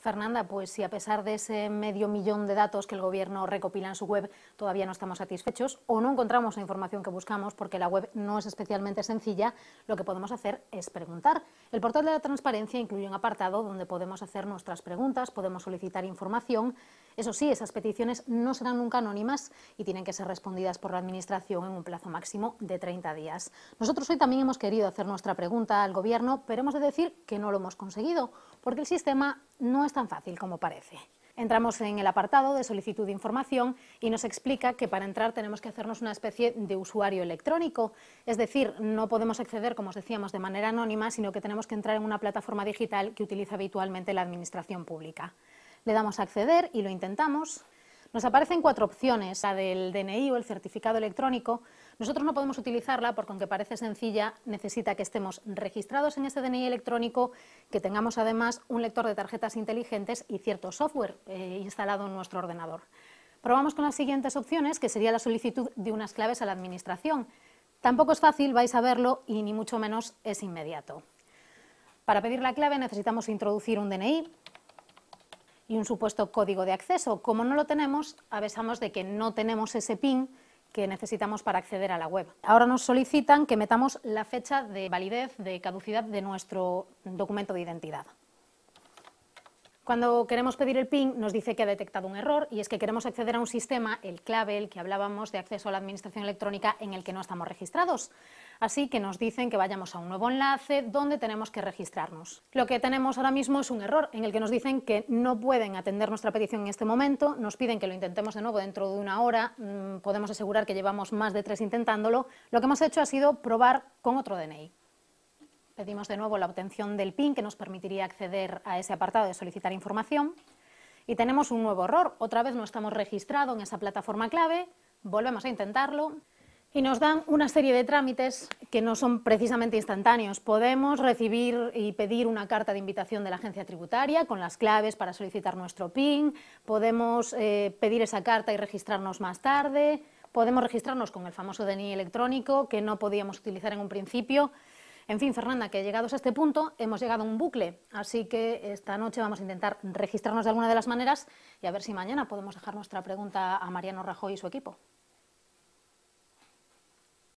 Fernanda, pues si a pesar de ese medio millón de datos que el Gobierno recopila en su web todavía no estamos satisfechos o no encontramos la información que buscamos porque la web no es especialmente sencilla, lo que podemos hacer es preguntar. El portal de la transparencia incluye un apartado donde podemos hacer nuestras preguntas, podemos solicitar información. Eso sí, esas peticiones no serán nunca anónimas y tienen que ser respondidas por la Administración en un plazo máximo de 30 días. Nosotros hoy también hemos querido hacer nuestra pregunta al Gobierno, pero hemos de decir que no lo hemos conseguido porque el sistema no es es tan fácil como parece. Entramos en el apartado de solicitud de información y nos explica que para entrar tenemos que hacernos una especie de usuario electrónico, es decir, no podemos acceder, como os decíamos, de manera anónima, sino que tenemos que entrar en una plataforma digital que utiliza habitualmente la Administración Pública. Le damos a acceder y lo intentamos. Nos aparecen cuatro opciones, la del DNI o el certificado electrónico. Nosotros no podemos utilizarla porque, aunque parece sencilla, necesita que estemos registrados en ese DNI electrónico, que tengamos además un lector de tarjetas inteligentes y cierto software eh, instalado en nuestro ordenador. Probamos con las siguientes opciones, que sería la solicitud de unas claves a la Administración. Tampoco es fácil, vais a verlo, y ni mucho menos es inmediato. Para pedir la clave necesitamos introducir un DNI, y un supuesto código de acceso. Como no lo tenemos, avesamos de que no tenemos ese PIN que necesitamos para acceder a la web. Ahora nos solicitan que metamos la fecha de validez, de caducidad de nuestro documento de identidad. Cuando queremos pedir el PIN, nos dice que ha detectado un error y es que queremos acceder a un sistema, el clave, el que hablábamos de acceso a la administración electrónica, en el que no estamos registrados. Así que nos dicen que vayamos a un nuevo enlace donde tenemos que registrarnos. Lo que tenemos ahora mismo es un error en el que nos dicen que no pueden atender nuestra petición en este momento, nos piden que lo intentemos de nuevo dentro de una hora, mm, podemos asegurar que llevamos más de tres intentándolo. Lo que hemos hecho ha sido probar con otro DNI. Pedimos de nuevo la obtención del PIN que nos permitiría acceder a ese apartado de solicitar información. Y tenemos un nuevo error. Otra vez no estamos registrados en esa plataforma clave. Volvemos a intentarlo. Y nos dan una serie de trámites que no son precisamente instantáneos. Podemos recibir y pedir una carta de invitación de la agencia tributaria con las claves para solicitar nuestro PIN. Podemos eh, pedir esa carta y registrarnos más tarde. Podemos registrarnos con el famoso DNI electrónico que no podíamos utilizar en un principio en fin, Fernanda, que llegados a este punto hemos llegado a un bucle, así que esta noche vamos a intentar registrarnos de alguna de las maneras y a ver si mañana podemos dejar nuestra pregunta a Mariano Rajoy y su equipo.